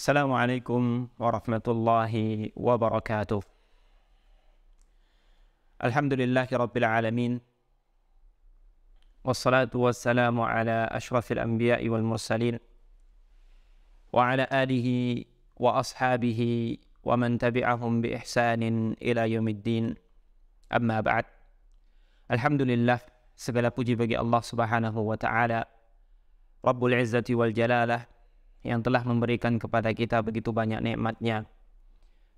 السلام عليكم ورحمة الله وبركاته. الحمد لله رب العالمين والصلاة والسلام على أشرف الأنبياء والمرسلين وعلى آله وأصحابه ومن تبعهم بإحسان إلى يوم الدين أما بعد الحمد لله segala puji bagi Allah Subhanahu wa taala Rabbul Izzati wal Jalalah yang telah memberikan kepada kita begitu banyak nikmatnya.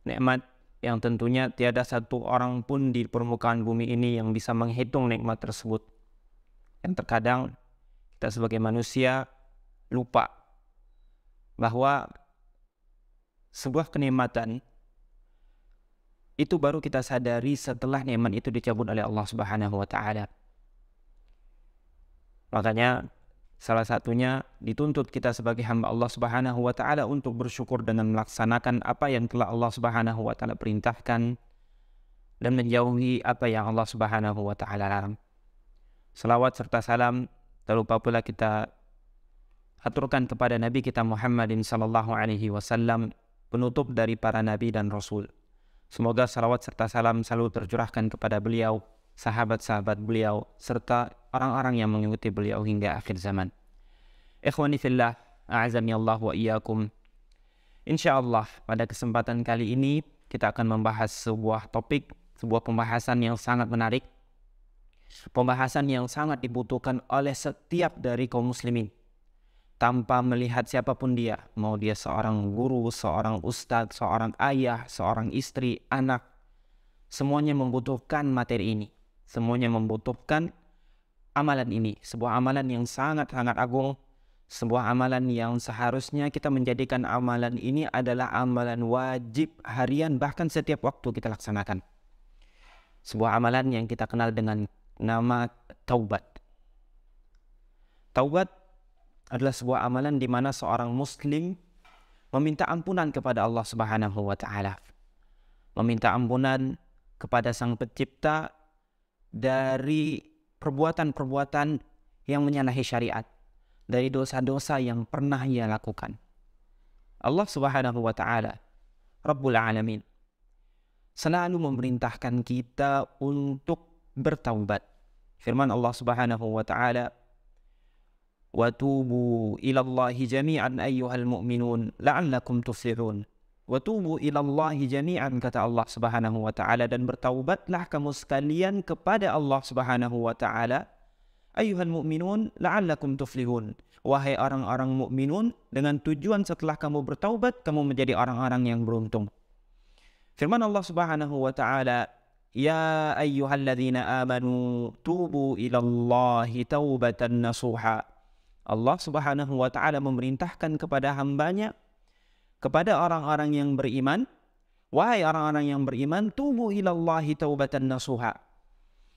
Nikmat yang tentunya tiada satu orang pun di permukaan bumi ini yang bisa menghitung nikmat tersebut. Yang terkadang kita sebagai manusia lupa bahwa sebuah kenikmatan itu baru kita sadari setelah nikmat itu dicabut oleh Allah Subhanahu wa taala. Makanya Salah satunya dituntut kita sebagai hamba Allah Subhanahu wa taala untuk bersyukur dengan melaksanakan apa yang telah Allah Subhanahu wa taala perintahkan dan menjauhi apa yang Allah Subhanahu wa taala larang. Selawat serta salam tak lupa pula kita aturkan kepada nabi kita Muhammadin sallallahu alaihi wasallam penutup dari para nabi dan rasul. Semoga salawat serta salam selalu tercurahkan kepada beliau sahabat-sahabat beliau, serta orang-orang yang mengikuti beliau hingga akhir zaman. Ikhwani fillah, a'azani Allah wa iyyakum. Insyaallah pada kesempatan kali ini kita akan membahas sebuah topik, sebuah pembahasan yang sangat menarik. Pembahasan yang sangat dibutuhkan oleh setiap dari kaum muslimin. Tanpa melihat siapapun dia, mau dia seorang guru, seorang ustadz, seorang ayah, seorang istri, anak, semuanya membutuhkan materi ini. Semuanya membutuhkan amalan ini, sebuah amalan yang sangat-sangat agung, sebuah amalan yang seharusnya kita menjadikan amalan ini adalah amalan wajib harian bahkan setiap waktu kita laksanakan. Sebuah amalan yang kita kenal dengan nama taubat. Taubat adalah sebuah amalan di mana seorang muslim meminta ampunan kepada Allah Subhanahu wa taala. Meminta ampunan kepada Sang Pencipta dari perbuatan-perbuatan yang menyalahi syariat, dari dosa-dosa yang pernah ia lakukan. Allah Subhanahu wa taala Rabbul Alamin selalu memerintahkan kita untuk bertaubat. Firman Allah Subhanahu wa taala وَتُوبُوا إِلَى اللَّهِ جَمِيعًا أَيُّهَا الْمُؤْمِنُونَ لَعَلَّكُمْ تُفْلِحُونَ Watubu ilallahi jami'an kata Allah Subhanahu wa taala dan bertaubatlah kamu sekalian kepada Allah Subhanahu wa taala. Ayuhan mu'minun la'allakum tuflihun. Wahai orang-orang mukminun, dengan tujuan setelah kamu bertaubat kamu menjadi orang-orang yang beruntung. Firman Allah Subhanahu wa taala, "Ya ayyuhalladzina amanu tubu ilallahi taubatan nasuha." Allah Subhanahu wa taala memerintahkan kepada hambanya kepada orang-orang yang beriman wahai orang-orang yang beriman tubu ilallahi taubatan nasuha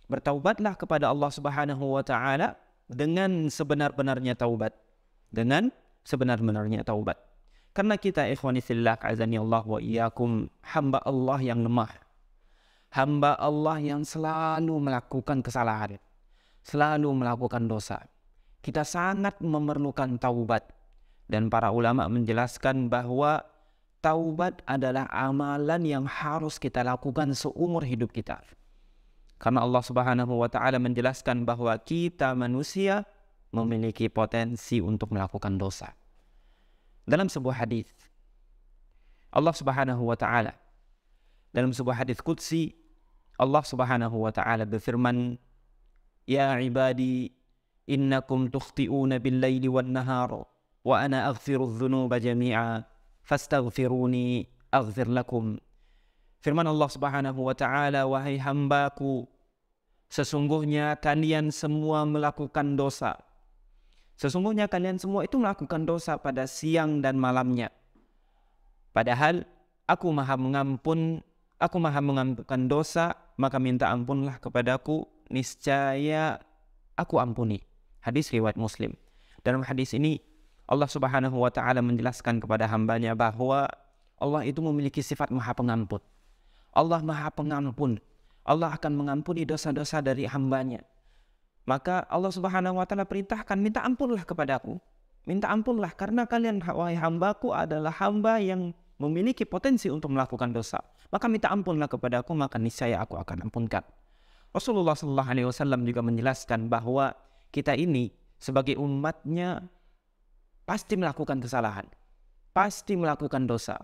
bertaubatlah kepada Allah Subhanahu wa taala dengan sebenar-benarnya taubat dengan sebenar-benarnya taubat karena kita ikhwani fillah azani Allah wa iyyakum hamba Allah yang lemah hamba Allah yang selalu melakukan kesalahan selalu melakukan dosa kita sangat memerlukan taubat Dan para ulama menjelaskan bahwa taubat adalah amalan yang harus kita lakukan seumur hidup kita. Karena Allah Subhanahu wa taala menjelaskan bahwa kita manusia memiliki potensi untuk melakukan dosa. Dalam sebuah hadis Allah Subhanahu wa taala dalam sebuah hadis qudsi Allah Subhanahu wa taala berfirman, "Ya ibadi, innakum tukhti'una bil-laili wan-nahar." وأنا أغفر الذنوب جميعا فاستغفروني أغفر لكم Firman Allah Subhanahu wa taala, wahai hambaku, sesungguhnya kalian semua melakukan dosa. Sesungguhnya kalian semua itu melakukan dosa pada siang dan malamnya. Padahal aku maha mengampun, aku maha mengampunkan dosa, maka minta ampunlah kepadaku, niscaya aku ampuni. Hadis riwayat Muslim. Dalam hadis ini Allah Subhanahu wa taala menjelaskan kepada hambanya bahwa Allah itu memiliki sifat Maha Pengampun. Allah Maha Pengampun. Allah akan mengampuni dosa-dosa dari hambanya. Maka Allah Subhanahu wa taala perintahkan minta ampunlah kepadaku. Minta ampunlah karena kalian wahai hambaku adalah hamba yang memiliki potensi untuk melakukan dosa. Maka minta ampunlah kepadaku maka niscaya aku akan ampunkan. Rasulullah Shallallahu Alaihi Wasallam juga menjelaskan bahwa kita ini sebagai umatnya pasti melakukan kesalahan, pasti melakukan dosa.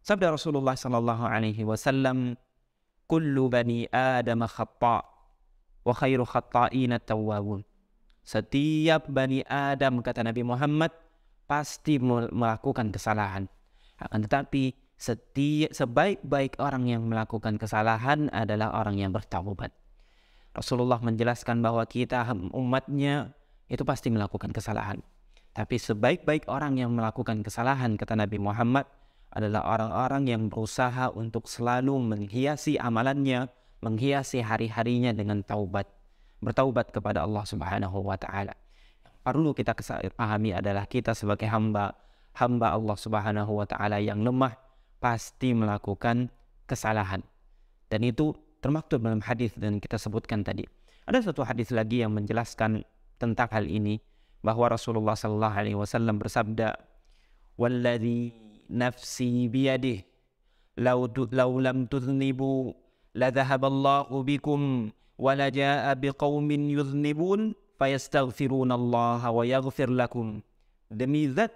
Sabda Rasulullah sallallahu alaihi wasallam, "Kullu bani Adam khata' wa khairu khata'ina tawwabun." Setiap bani Adam kata Nabi Muhammad pasti melakukan kesalahan. Akan tetapi setiap sebaik-baik orang yang melakukan kesalahan adalah orang yang bertaubat. Rasulullah menjelaskan bahwa kita umatnya itu pasti melakukan kesalahan. Tapi sebaik-baik orang yang melakukan kesalahan kata Nabi Muhammad adalah orang-orang yang berusaha untuk selalu menghiasi amalannya, menghiasi hari-harinya dengan taubat, bertaubat kepada Allah Subhanahu wa taala. Yang perlu kita pahami adalah kita sebagai hamba hamba Allah Subhanahu wa taala yang lemah pasti melakukan kesalahan. Dan itu termaktub dalam hadis dan kita sebutkan tadi. Ada satu hadis lagi yang menjelaskan tentang hal ini bahwa Rasulullah sallallahu alaihi wasallam bersabda wallazi nafsi biyadih law law lam tuznibu la dhahaba Allah bikum wa la jaa bi yuznibun fayastaghfiruna Allah wa yaghfir lakum demi zat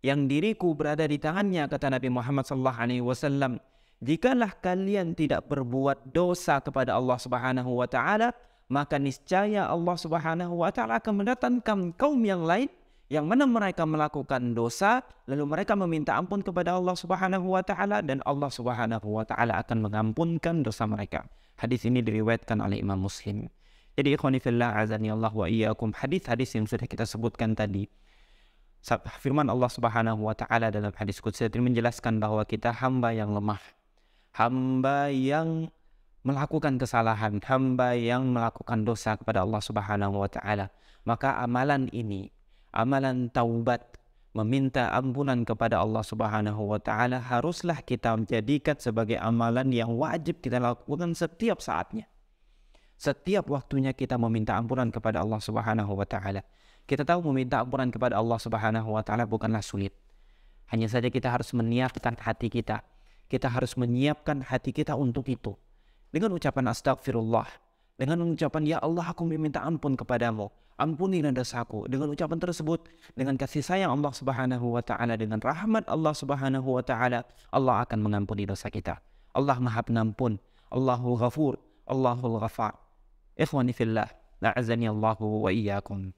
yang diriku berada di tangannya kata Nabi Muhammad sallallahu alaihi wasallam jikalah kalian tidak berbuat dosa kepada Allah Subhanahu wa taala maka niscaya Allah Subhanahu wa taala akan mendatangkan kaum yang lain yang mana mereka melakukan dosa lalu mereka meminta ampun kepada Allah Subhanahu wa taala dan Allah Subhanahu wa taala akan mengampunkan dosa mereka. Hadis ini diriwayatkan oleh Imam Muslim. Jadi ikhwani fillah azani Allah wa iyyakum hadis-hadis yang sudah kita sebutkan tadi. Firman Allah Subhanahu wa taala dalam hadis qudsi menjelaskan bahwa kita hamba yang lemah. Hamba yang melakukan kesalahan, hamba yang melakukan dosa kepada Allah Subhanahu wa taala, maka amalan ini, amalan taubat meminta ampunan kepada Allah Subhanahu wa taala haruslah kita menjadikan sebagai amalan yang wajib kita lakukan setiap saatnya. Setiap waktunya kita meminta ampunan kepada Allah Subhanahu wa taala. Kita tahu meminta ampunan kepada Allah Subhanahu wa taala bukanlah sulit. Hanya saja kita harus menyiapkan hati kita. Kita harus menyiapkan hati kita untuk itu dengan ucapan astagfirullah, dengan ucapan ya Allah aku meminta ampun kepadamu, ampunilah dosaku. Dengan ucapan tersebut, dengan kasih sayang Allah Subhanahu wa taala, dengan rahmat Allah Subhanahu wa taala, Allah akan mengampuni dosa kita. Allah Maha Pengampun, Allahul Ghafur, Allahul Ghafar. Ikhwani fillah, la'azani Allahu wa iyyakum.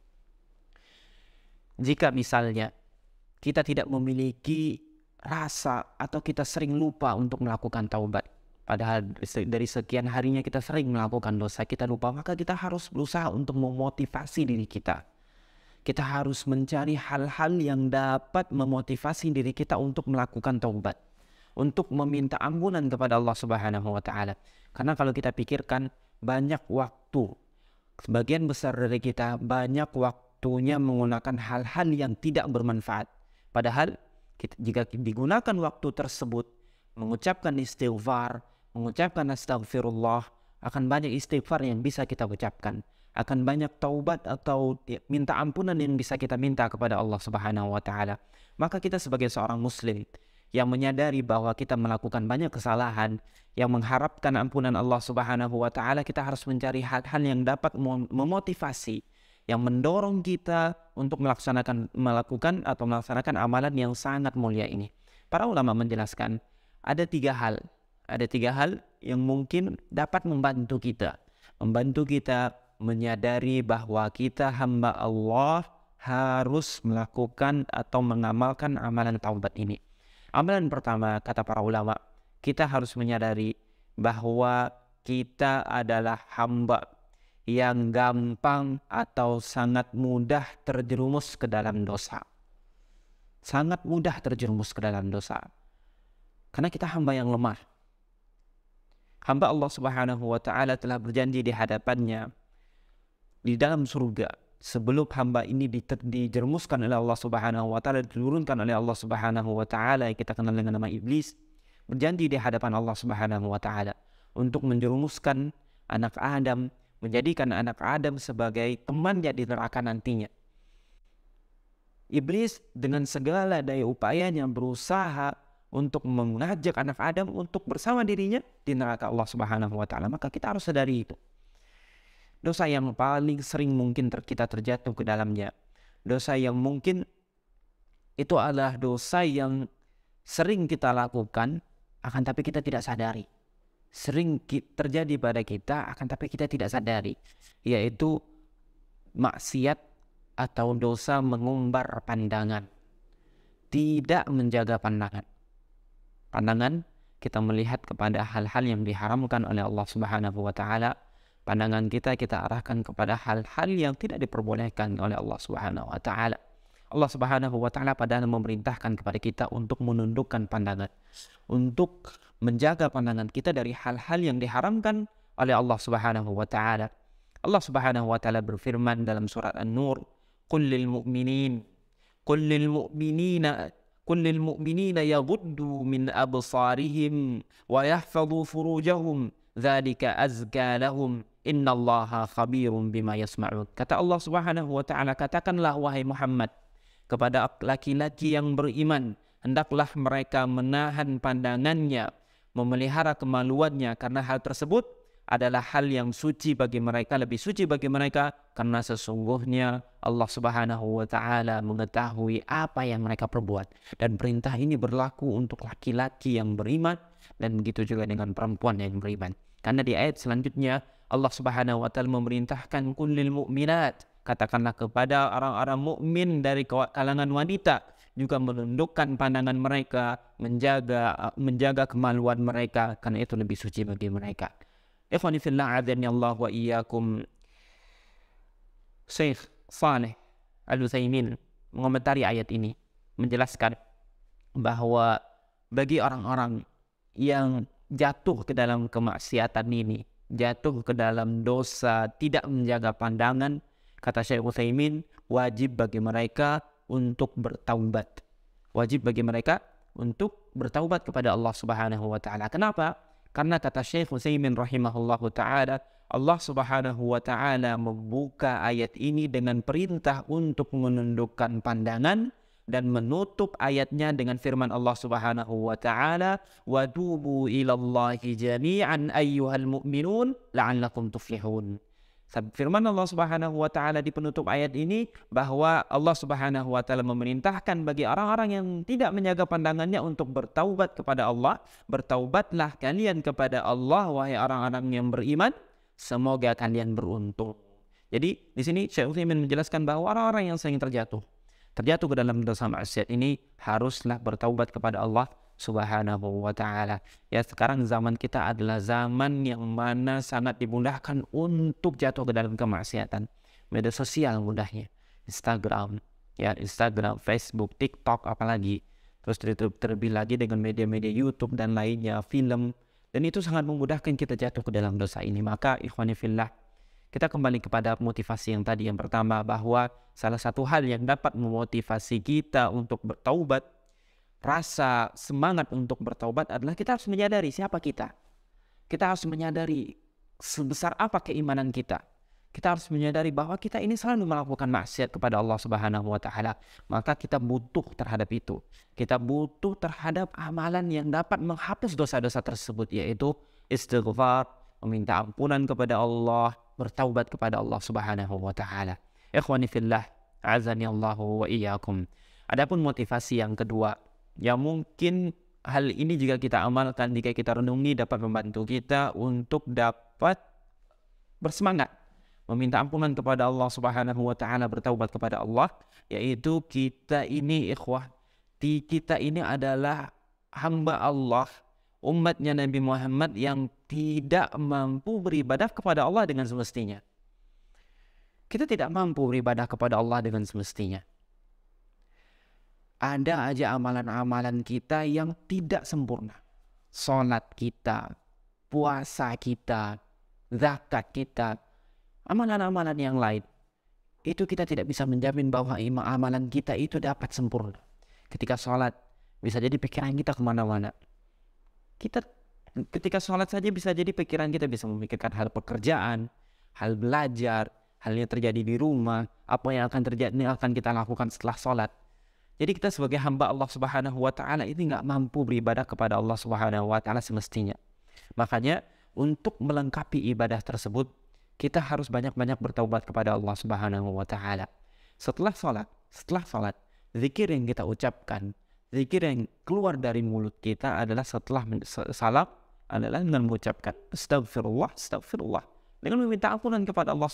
Jika misalnya kita tidak memiliki rasa atau kita sering lupa untuk melakukan taubat, Padahal dari sekian harinya kita sering melakukan dosa, kita lupa, maka kita harus berusaha untuk memotivasi diri kita. Kita harus mencari hal-hal yang dapat memotivasi diri kita untuk melakukan taubat, untuk meminta ampunan kepada Allah Subhanahu wa taala. Karena kalau kita pikirkan banyak waktu sebagian besar dari kita banyak waktunya menggunakan hal-hal yang tidak bermanfaat. Padahal kita, jika digunakan waktu tersebut mengucapkan istighfar, mengucapkan astagfirullah, akan banyak istighfar yang bisa kita ucapkan. Akan banyak taubat atau ya, minta ampunan yang bisa kita minta kepada Allah Subhanahu wa taala. Maka kita sebagai seorang muslim yang menyadari bahwa kita melakukan banyak kesalahan yang mengharapkan ampunan Allah Subhanahu wa taala, kita harus mencari hal-hal yang dapat memotivasi yang mendorong kita untuk melaksanakan melakukan atau melaksanakan amalan yang sangat mulia ini. Para ulama menjelaskan ada tiga hal ada tiga hal yang mungkin dapat membantu kita. Membantu kita menyadari bahwa kita hamba Allah harus melakukan atau mengamalkan amalan taubat ini. Amalan pertama, kata para ulama, kita harus menyadari bahwa kita adalah hamba yang gampang atau sangat mudah terjerumus ke dalam dosa. Sangat mudah terjerumus ke dalam dosa. Karena kita hamba yang lemah hamba Allah Subhanahu wa taala telah berjanji di hadapannya di dalam surga sebelum hamba ini dijerumuskan oleh Allah Subhanahu wa taala diturunkan oleh Allah Subhanahu wa taala yang kita kenal dengan nama iblis berjanji di hadapan Allah Subhanahu wa taala untuk menjerumuskan anak Adam menjadikan anak Adam sebagai temannya di neraka nantinya Iblis dengan segala daya upayanya berusaha untuk mengajak anak Adam untuk bersama dirinya di neraka Allah Subhanahu wa taala, maka kita harus sadari itu. Dosa yang paling sering mungkin ter kita terjatuh ke dalamnya. Dosa yang mungkin itu adalah dosa yang sering kita lakukan akan tapi kita tidak sadari. Sering terjadi pada kita akan tapi kita tidak sadari, yaitu maksiat atau dosa mengumbar pandangan. Tidak menjaga pandangan Pandangan kita melihat kepada hal-hal yang diharamkan oleh Allah Subhanahu wa taala. Pandangan kita kita arahkan kepada hal-hal yang tidak diperbolehkan oleh Allah Subhanahu wa taala. Allah Subhanahu wa taala padahal memerintahkan kepada kita untuk menundukkan pandangan, untuk menjaga pandangan kita dari hal-hal yang diharamkan oleh Allah Subhanahu wa taala. Allah Subhanahu wa taala berfirman dalam surat An-Nur, "Qul lil mu'minin, qul lil mu'minina قل للمؤمنين يغضوا من أبصارهم ويحفظوا فروجهم ذلك أزكى لهم إن الله خبير بما يسمعون Kata Allah Subhanahu wa taala, katakanlah wahai Muhammad kepada laki-laki yang beriman, hendaklah mereka menahan pandangannya, memelihara kemaluannya karena hal tersebut adalah hal yang suci bagi mereka, lebih suci bagi mereka karena sesungguhnya Allah Subhanahu wa taala mengetahui apa yang mereka perbuat dan perintah ini berlaku untuk laki-laki yang beriman dan begitu juga dengan perempuan yang beriman. Karena di ayat selanjutnya Allah Subhanahu wa taala memerintahkan kullil mu'minat katakanlah kepada orang-orang mukmin dari kalangan wanita juga menundukkan pandangan mereka, menjaga menjaga kemaluan mereka karena itu lebih suci bagi mereka. Ikhwani fillah adhani Allah wa iyyakum. Syekh Saleh Al-Utsaimin mengomentari ayat ini menjelaskan bahwa bagi orang-orang yang jatuh ke dalam kemaksiatan ini, jatuh ke dalam dosa, tidak menjaga pandangan, kata Syekh Utsaimin, wajib bagi mereka untuk bertaubat. Wajib bagi mereka untuk bertaubat kepada Allah Subhanahu wa taala. Kenapa? Karena kata Syekh Utsaimin rahimahullahu taala, Allah Subhanahu wa taala membuka ayat ini dengan perintah untuk menundukkan pandangan dan menutup ayatnya dengan firman Allah Subhanahu wa taala, "Wa tubu ilallahi jami'an ayyuhal mu'minun la'allakum tuflihun." Firman Allah Subhanahu wa taala di penutup ayat ini bahwa Allah Subhanahu wa taala memerintahkan bagi orang-orang yang tidak menjaga pandangannya untuk bertaubat kepada Allah, bertaubatlah kalian kepada Allah wahai orang-orang yang beriman, semoga kalian beruntung. Jadi di sini Syekh Utsaimin menjelaskan bahwa orang-orang yang sering terjatuh, terjatuh ke dalam dosa maksiat ini haruslah bertaubat kepada Allah subhanahu wa ta'ala. Ya sekarang zaman kita adalah zaman yang mana sangat dimudahkan untuk jatuh ke dalam kemaksiatan. Media sosial mudahnya. Instagram, ya Instagram, Facebook, TikTok apalagi. Terus terlebih lagi dengan media-media YouTube dan lainnya, film. Dan itu sangat memudahkan kita jatuh ke dalam dosa ini. Maka ikhwanifillah, kita kembali kepada motivasi yang tadi yang pertama bahwa salah satu hal yang dapat memotivasi kita untuk bertaubat rasa semangat untuk bertaubat adalah kita harus menyadari siapa kita. Kita harus menyadari sebesar apa keimanan kita. Kita harus menyadari bahwa kita ini selalu melakukan maksiat kepada Allah Subhanahu wa taala. Maka kita butuh terhadap itu. Kita butuh terhadap amalan yang dapat menghapus dosa-dosa tersebut yaitu istighfar, meminta ampunan kepada Allah, bertaubat kepada Allah Subhanahu wa taala. Ikhwani fillah, azani Allah wa iyyakum. Adapun motivasi yang kedua yang mungkin hal ini jika kita amalkan, jika kita renungi dapat membantu kita untuk dapat bersemangat meminta ampunan kepada Allah Subhanahu wa taala, bertaubat kepada Allah, yaitu kita ini ikhwah, kita ini adalah hamba Allah, umatnya Nabi Muhammad yang tidak mampu beribadah kepada Allah dengan semestinya. Kita tidak mampu beribadah kepada Allah dengan semestinya ada aja amalan-amalan kita yang tidak sempurna. Sonat kita, puasa kita, zakat kita, amalan-amalan yang lain. Itu kita tidak bisa menjamin bahwa amalan kita itu dapat sempurna. Ketika sholat, bisa jadi pikiran kita kemana-mana. Kita ketika sholat saja bisa jadi pikiran kita bisa memikirkan hal pekerjaan, hal belajar, hal yang terjadi di rumah, apa yang akan terjadi akan kita lakukan setelah sholat jadi kita sebagai hamba Allah Subhanahu wa taala ini nggak mampu beribadah kepada Allah Subhanahu wa taala semestinya. Makanya untuk melengkapi ibadah tersebut kita harus banyak-banyak bertaubat kepada Allah Subhanahu wa taala. Setelah salat, setelah salat, zikir yang kita ucapkan, zikir yang keluar dari mulut kita adalah setelah salam adalah dengan mengucapkan astagfirullah, astagfirullah dengan meminta ampunan kepada Allah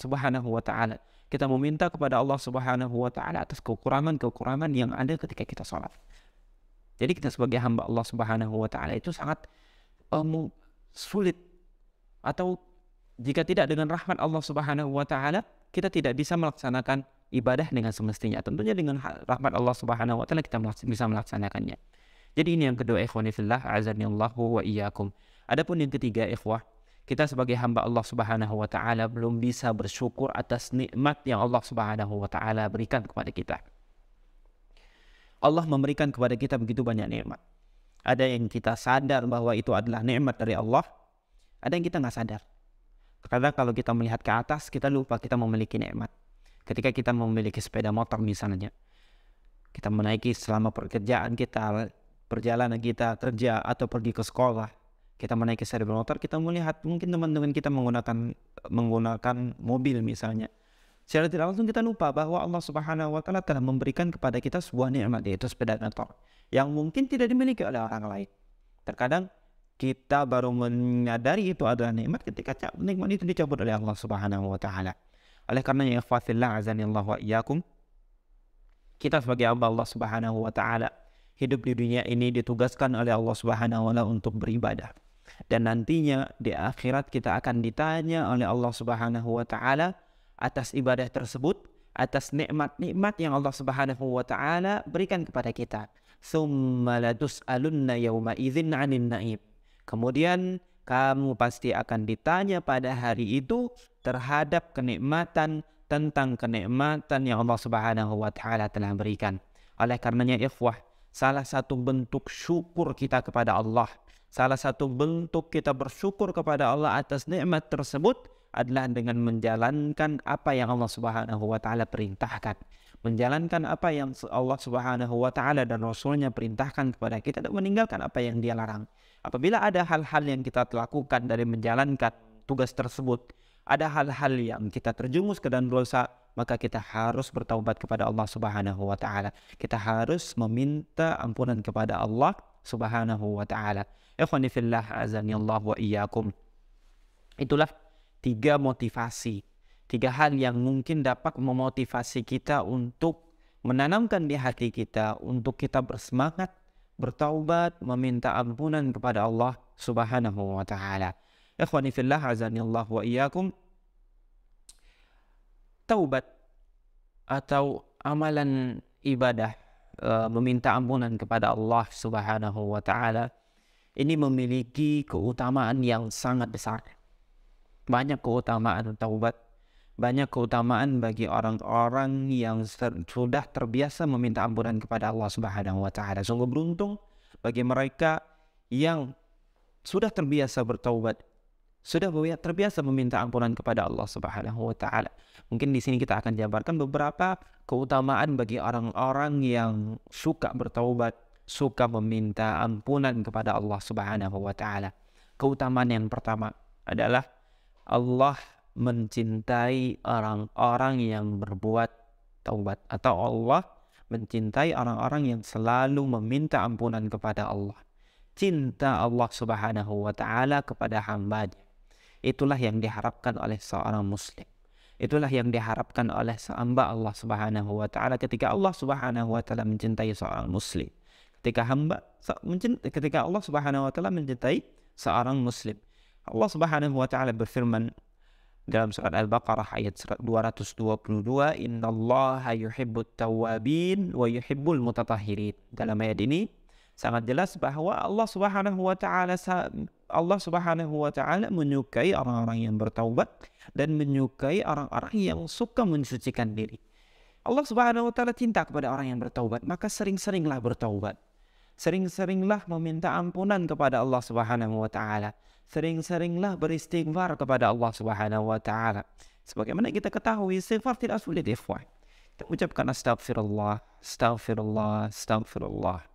Subhanahu wa taala kita meminta kepada Allah Subhanahu wa taala atas kekurangan-kekurangan yang ada ketika kita salat. Jadi kita sebagai hamba Allah Subhanahu wa taala itu sangat um, sulit atau jika tidak dengan rahmat Allah Subhanahu wa taala kita tidak bisa melaksanakan ibadah dengan semestinya. Tentunya dengan rahmat Allah Subhanahu wa taala kita bisa melaksanakannya. Jadi ini yang kedua ikhwanillah azanillahu wa iyyakum. Adapun yang ketiga ikhwah kita sebagai hamba Allah Subhanahu wa taala belum bisa bersyukur atas nikmat yang Allah Subhanahu wa taala berikan kepada kita. Allah memberikan kepada kita begitu banyak nikmat. Ada yang kita sadar bahwa itu adalah nikmat dari Allah, ada yang kita nggak sadar. Karena kalau kita melihat ke atas, kita lupa kita memiliki nikmat. Ketika kita memiliki sepeda motor misalnya, kita menaiki selama pekerjaan kita, perjalanan kita kerja atau pergi ke sekolah, kita menaiki seri motor, kita melihat mungkin teman-teman kita menggunakan menggunakan mobil misalnya. Secara tidak langsung kita lupa bahwa Allah Subhanahu wa taala telah memberikan kepada kita sebuah nikmat yaitu sepeda motor yang mungkin tidak dimiliki oleh orang lain. Terkadang kita baru menyadari itu adalah nikmat ketika nikmat itu dicabut oleh Allah Subhanahu wa taala. Oleh karenanya ya ikhwatillah azanillah wa iyyakum kita sebagai hamba Allah Subhanahu wa taala hidup di dunia ini ditugaskan oleh Allah Subhanahu wa taala untuk beribadah dan nantinya di akhirat kita akan ditanya oleh Allah Subhanahu wa taala atas ibadah tersebut, atas nikmat-nikmat yang Allah Subhanahu wa taala berikan kepada kita. Summa latus'alunna na'ib. Kemudian kamu pasti akan ditanya pada hari itu terhadap kenikmatan tentang kenikmatan yang Allah Subhanahu wa taala telah berikan. Oleh karenanya ikhwah, salah satu bentuk syukur kita kepada Allah Salah satu bentuk kita bersyukur kepada Allah atas nikmat tersebut adalah dengan menjalankan apa yang Allah Subhanahu wa taala perintahkan. Menjalankan apa yang Allah Subhanahu wa taala dan Rasulnya perintahkan kepada kita dan meninggalkan apa yang dia larang. Apabila ada hal-hal yang kita lakukan dari menjalankan tugas tersebut, ada hal-hal yang kita terjumus ke dalam dosa, maka kita harus bertaubat kepada Allah Subhanahu wa taala. Kita harus meminta ampunan kepada Allah subhanahu wa ta'ala. Ikhwani fillah azani Allah wa iyyakum. Itulah tiga motivasi. Tiga hal yang mungkin dapat memotivasi kita untuk menanamkan di hati kita untuk kita bersemangat, bertaubat, meminta ampunan kepada Allah subhanahu wa ta'ala. Ikhwani fillah azani Allah wa iyyakum. Taubat atau amalan ibadah Eh, meminta ampunan kepada Allah Subhanahu wa taala ini memiliki keutamaan yang sangat besar. Banyak keutamaan taubat, banyak keutamaan bagi orang-orang yang sudah terbiasa meminta ampunan kepada Allah Subhanahu wa taala. Sungguh beruntung bagi mereka yang sudah terbiasa bertaubat sudah Buya terbiasa meminta ampunan kepada Allah Subhanahu wa taala. Mungkin di sini kita akan jabarkan beberapa keutamaan bagi orang-orang yang suka bertaubat, suka meminta ampunan kepada Allah Subhanahu wa taala. Keutamaan yang pertama adalah Allah mencintai orang-orang yang berbuat taubat atau Allah mencintai orang-orang yang selalu meminta ampunan kepada Allah. Cinta Allah Subhanahu wa taala kepada hambanya Itulah yang diharapkan oleh seorang muslim. Itulah yang diharapkan oleh hamba Allah Subhanahu wa taala ketika Allah Subhanahu wa taala mencintai seorang muslim. Ketika hamba ketika Allah Subhanahu wa taala mencintai seorang muslim. Allah Subhanahu wa taala berfirman dalam surat Al-Baqarah ayat 222 innallaha yuhibbut tawabin wa yuhibbul mutatahirin dalam ayat ini sangat jelas bahwa Allah Subhanahu wa taala Allah Subhanahu wa taala menyukai orang-orang yang bertaubat dan menyukai orang-orang yang suka mensucikan diri. Allah Subhanahu wa taala cinta kepada orang yang bertaubat, maka sering-seringlah bertaubat. Sering-seringlah meminta ampunan kepada Allah Subhanahu wa taala. Sering-seringlah beristighfar kepada Allah Subhanahu wa taala. Sebagaimana kita ketahui, istighfar tidak sulit, ikhwan. Kita ucapkan astagfirullah, astagfirullah, astagfirullah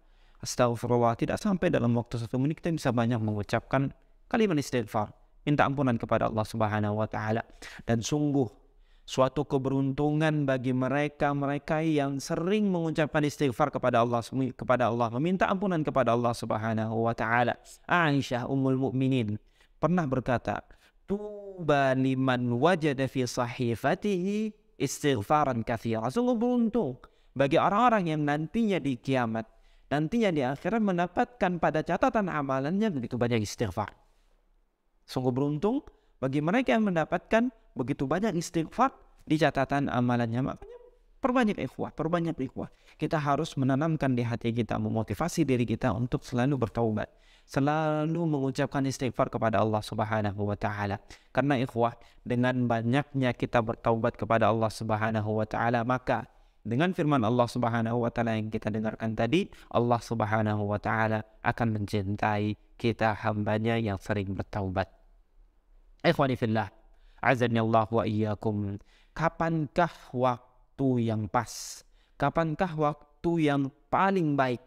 astagfirullah tidak sampai dalam waktu satu menit kita bisa banyak mengucapkan kalimat istighfar minta ampunan kepada Allah Subhanahu wa taala dan sungguh suatu keberuntungan bagi mereka-mereka yang sering mengucapkan istighfar kepada Allah kepada Allah meminta ampunan kepada Allah Subhanahu wa taala Aisyah ummul mukminin pernah berkata tuba liman wajada fi sahifatihi istighfaran katsira sungguh beruntung bagi orang-orang yang nantinya di kiamat nantinya di akhirat mendapatkan pada catatan amalannya begitu banyak istighfar. Sungguh beruntung bagi mereka yang mendapatkan begitu banyak istighfar di catatan amalannya. Makanya perbanyak ikhwah, perbanyak ikhwah. Kita harus menanamkan di hati kita, memotivasi diri kita untuk selalu bertaubat, selalu mengucapkan istighfar kepada Allah Subhanahu wa taala. Karena ikhwah, dengan banyaknya kita bertaubat kepada Allah Subhanahu wa taala, maka dengan firman Allah Subhanahu wa taala yang kita dengarkan tadi, Allah Subhanahu wa taala akan mencintai kita hambanya yang sering bertaubat. Ikhwani fillah, azani Allah wa iyyakum. Kapankah waktu yang pas? Kapankah waktu yang paling baik?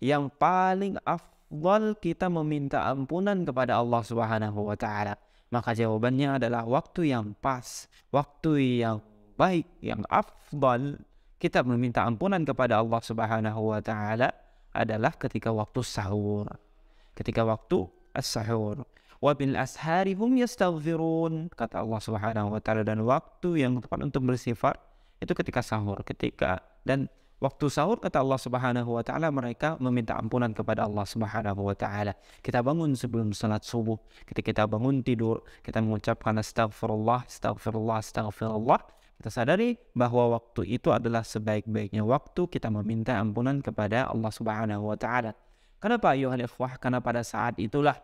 Yang paling afdal kita meminta ampunan kepada Allah Subhanahu wa taala? Maka jawabannya adalah waktu yang pas, waktu yang baik, yang afdal kita meminta ampunan kepada Allah Subhanahu wa taala adalah ketika waktu sahur. Ketika waktu as-sahur. Wa bil ashari hum yastaghfirun kata Allah Subhanahu wa taala dan waktu yang tepat untuk bersifat itu ketika sahur, ketika dan waktu sahur kata Allah Subhanahu wa taala mereka meminta ampunan kepada Allah Subhanahu wa taala. Kita bangun sebelum salat subuh, ketika kita bangun tidur, kita mengucapkan astagfirullah, astagfirullah, astagfirullah Kita sadari bahwa waktu itu adalah sebaik-baiknya waktu kita meminta ampunan kepada Allah Subhanahu wa taala. Kenapa ayuhal ikhwah? Karena pada saat itulah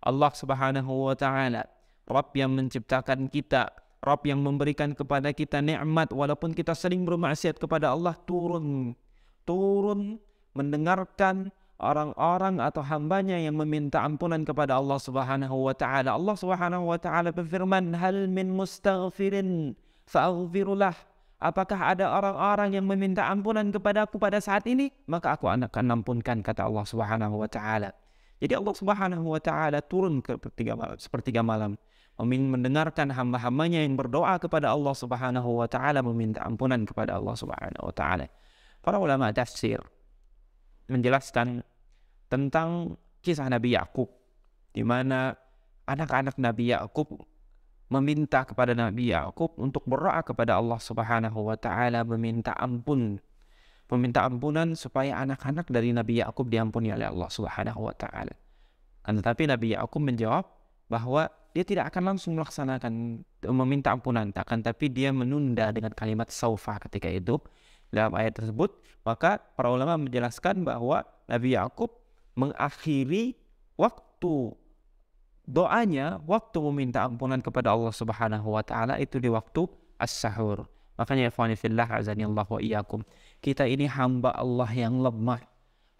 Allah Subhanahu wa taala Rabb yang menciptakan kita, Rabb yang memberikan kepada kita nikmat walaupun kita sering bermaksiat kepada Allah turun turun mendengarkan orang-orang atau hambanya yang meminta ampunan kepada Allah Subhanahu wa taala. Allah Subhanahu wa taala berfirman, "Hal min mustaghfirin?" fa'aghfirulah. Apakah ada orang-orang yang meminta ampunan kepada Aku pada saat ini? Maka aku akan ampunkan, kata Allah Subhanahu wa Ta'ala. Jadi Allah Subhanahu wa Ta'ala turun ke pertiga malam, sepertiga malam mendengarkan hamba-hambanya yang berdoa kepada Allah Subhanahu wa taala meminta ampunan kepada Allah Subhanahu wa taala. Para ulama tafsir menjelaskan tentang kisah Nabi Yakub di mana anak-anak Nabi Yakub meminta kepada Nabi Yakub untuk berdoa kepada Allah Subhanahu wa taala meminta ampun meminta ampunan supaya anak-anak dari Nabi Yakub diampuni oleh Allah Subhanahu wa taala. Kan tetapi Nabi Yakub menjawab bahwa dia tidak akan langsung melaksanakan meminta ampunan, akan tapi dia menunda dengan kalimat saufa ketika itu dalam ayat tersebut. Maka para ulama menjelaskan bahwa Nabi Yakub mengakhiri waktu doanya waktu meminta ampunan kepada Allah Subhanahu wa taala itu di waktu as-sahur. Makanya ya ikhwani fillah azanillahu wa iyyakum. Kita ini hamba Allah yang lemah,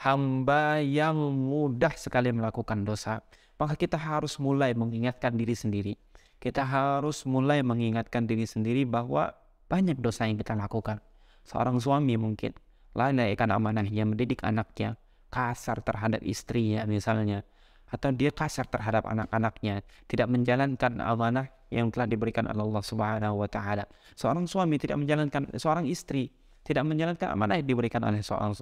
hamba yang mudah sekali melakukan dosa. Maka kita harus mulai mengingatkan diri sendiri. Kita harus mulai mengingatkan diri sendiri bahwa banyak dosa yang kita lakukan. Seorang suami mungkin lalaikan amanahnya mendidik anaknya, kasar terhadap istrinya misalnya, atau dia kasar terhadap anak-anaknya, tidak menjalankan amanah yang telah diberikan oleh Allah Subhanahu wa taala. Seorang suami tidak menjalankan seorang istri tidak menjalankan amanah yang diberikan oleh seorang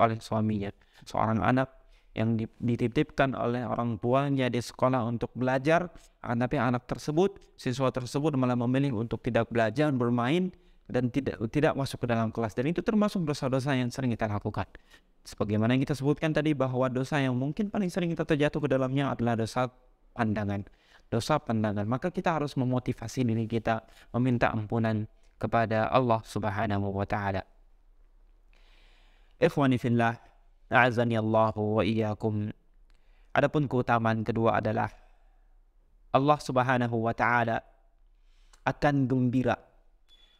oleh suaminya. Seorang anak yang dititipkan oleh orang tuanya di sekolah untuk belajar, tapi anak tersebut, siswa tersebut malah memilih untuk tidak belajar, bermain dan tidak tidak masuk ke dalam kelas dan itu termasuk dosa-dosa yang sering kita lakukan. Sebagaimana yang kita sebutkan tadi bahwa dosa yang mungkin paling sering kita terjatuh ke dalamnya adalah dosa pandangan. Dosa pandangan. Maka kita harus memotivasi diri kita meminta ampunan kepada Allah Subhanahu wa taala. Ikhwani fillah, a'azani Allah wa iyyakum. Adapun keutamaan kedua adalah Allah Subhanahu wa taala akan gembira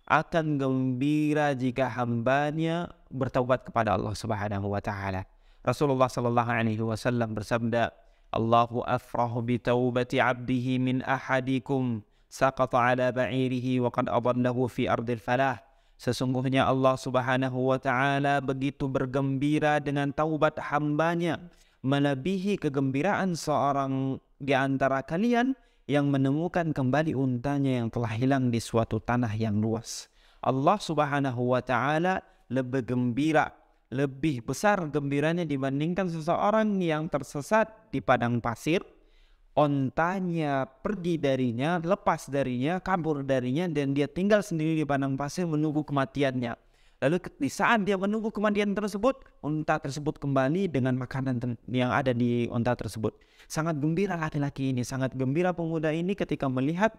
akan gembira jika hambanya bertaubat kepada Allah Subhanahu wa taala. Rasulullah sallallahu alaihi wasallam bersabda, "Allahu afrahu bi taubati 'abdihi min ahadikum saqata 'ala ba'irihi wa qad adallahu fi ardil falah." Sesungguhnya Allah Subhanahu wa taala begitu bergembira dengan taubat hambanya melebihi kegembiraan seorang di antara kalian yang menemukan kembali untanya yang telah hilang di suatu tanah yang luas. Allah Subhanahu wa taala lebih gembira, lebih besar gembiranya dibandingkan seseorang yang tersesat di padang pasir, ontanya pergi darinya, lepas darinya, kabur darinya dan dia tinggal sendiri di padang pasir menunggu kematiannya. Lalu di saat dia menunggu kemandian tersebut, unta tersebut kembali dengan makanan yang ada di unta tersebut. Sangat gembira laki-laki ini, sangat gembira pemuda ini ketika melihat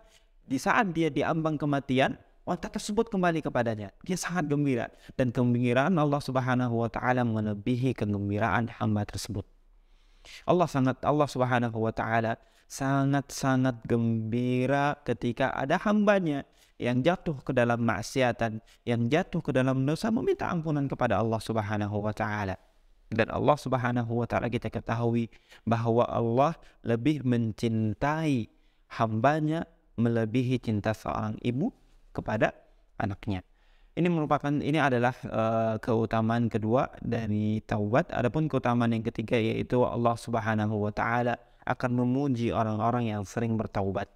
di saat dia diambang kematian, unta tersebut kembali kepadanya. Dia sangat gembira dan kegembiraan Allah Subhanahu wa taala melebihi kegembiraan hamba tersebut. Allah sangat Allah Subhanahu wa taala sangat-sangat gembira ketika ada hambanya yang jatuh ke dalam maksiatan, yang jatuh ke dalam dosa meminta ampunan kepada Allah Subhanahu wa taala. Dan Allah Subhanahu wa taala kita ketahui bahwa Allah lebih mencintai hambanya melebihi cinta seorang ibu kepada anaknya. Ini merupakan ini adalah uh, keutamaan kedua dari taubat. Adapun keutamaan yang ketiga yaitu Allah Subhanahu wa taala akan memuji orang-orang yang sering bertaubat.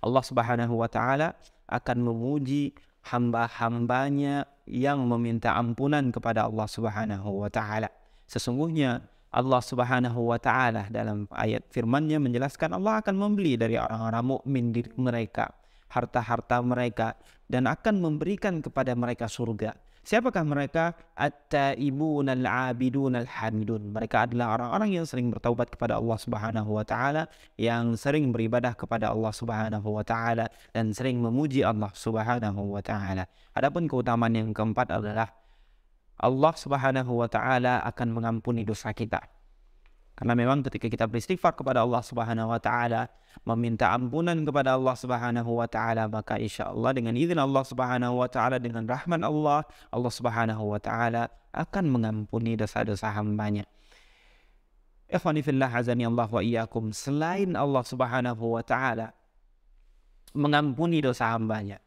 Allah Subhanahu wa taala akan memuji hamba-hambanya yang meminta ampunan kepada Allah Subhanahu wa taala. Sesungguhnya Allah Subhanahu wa taala dalam ayat firman-Nya menjelaskan Allah akan membeli dari orang-orang mukmin mereka harta-harta mereka dan akan memberikan kepada mereka surga. Siapakah mereka? At-taibun al-abidun al-hamidun. Mereka adalah orang-orang yang sering bertaubat kepada Allah Subhanahu wa taala, yang sering beribadah kepada Allah Subhanahu wa taala dan sering memuji Allah Subhanahu wa taala. Adapun keutamaan yang keempat adalah Allah Subhanahu wa taala akan mengampuni dosa kita. Karena memang ketika kita beristighfar kepada Allah Subhanahu wa taala, meminta ampunan kepada Allah Subhanahu wa taala, maka insya Allah dengan izin Allah Subhanahu wa taala dengan rahman Allah, Allah Subhanahu wa taala akan mengampuni dosa-dosa hambanya. Ikhwani fillah azani Allah wa iyyakum, selain Allah Subhanahu wa taala mengampuni dosa hambanya,